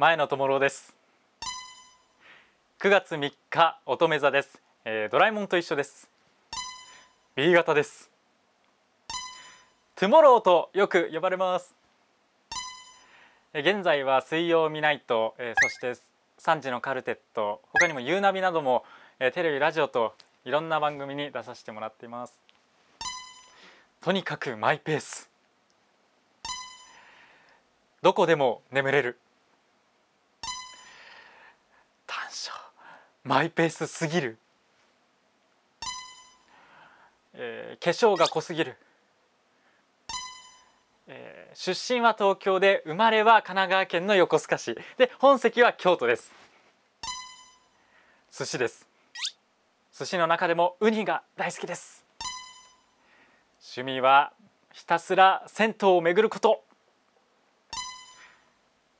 前野智郎です9月3日乙女座です、えー、ドラえもんと一緒です B 型ですトゥモローとよく呼ばれます現在は水曜ミナイト、えー、そして三時のカルテット他にもユーナビなども、えー、テレビラジオといろんな番組に出させてもらっていますとにかくマイペースどこでも眠れるマイペースすぎる、えー、化粧が濃すぎる、えー、出身は東京で生まれは神奈川県の横須賀市で本籍は京都です寿司です寿司の中でもウニが大好きです趣味はひたすら銭湯を巡ること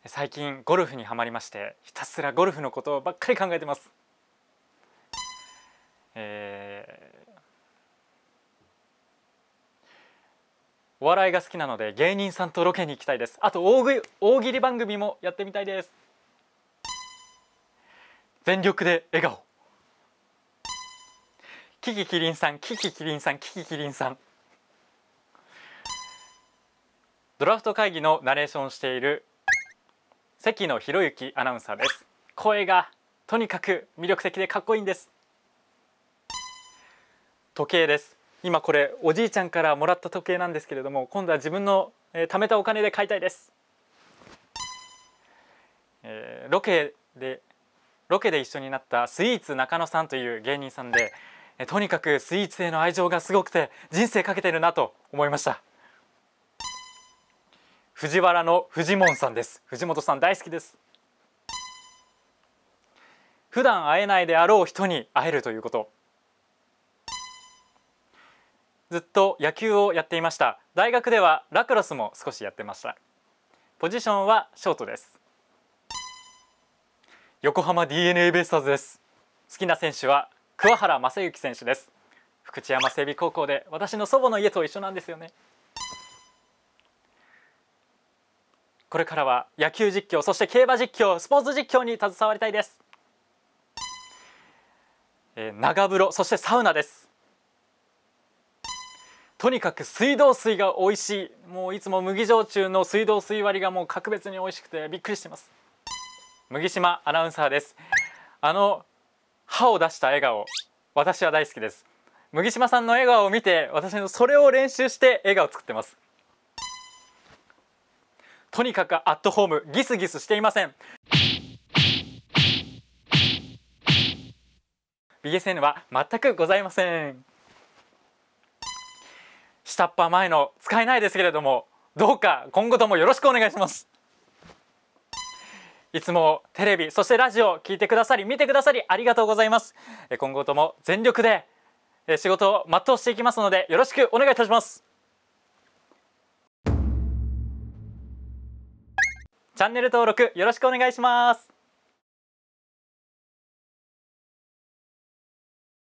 最近ゴルフにはまりましてひたすらゴルフのことばっかり考えてますえー、お笑いが好きなので芸人さんとロケに行きたいですあと大食い大喜利番組もやってみたいです全力で笑顔キキキリンさんキキキリンさんキキキリンさんドラフト会議のナレーションしている関野博之アナウンサーです声がとにかく魅力的でかっこいいんです時計です今これおじいちゃんからもらった時計なんですけれども今度は自分の、えー、貯めたお金で買いたいです、えー、ロケでロケで一緒になったスイーツ中野さんという芸人さんでとにかくスイーツへの愛情がすごくて人生かけてるなと思いました藤原の藤門さんです藤本さん大好きです普段会えないであろう人に会えるということずっと野球をやっていました大学ではラクロスも少しやってましたポジションはショートです横浜 DNA ベイスターズです好きな選手は桑原正幸選手です福知山整備高校で私の祖母の家と一緒なんですよねこれからは野球実況そして競馬実況スポーツ実況に携わりたいです、えー、長風呂そしてサウナですとにかく水道水が美味しいもういつも麦焼酎の水道水割りがもう格別に美味しくてびっくりしてます麦島アナウンサーですあの歯を出した笑顔私は大好きです麦島さんの笑顔を見て私のそれを練習して笑顔を作ってますとにかくアットホームギスギスしていません BSN は全くございません下っ端前の使えないですけれどもどうか今後ともよろしくお願いしますいつもテレビそしてラジオ聞いてくださり見てくださりありがとうございます今後とも全力で仕事を全うしていきますのでよろしくお願いいたしますチャンネル登録よろしくお願いします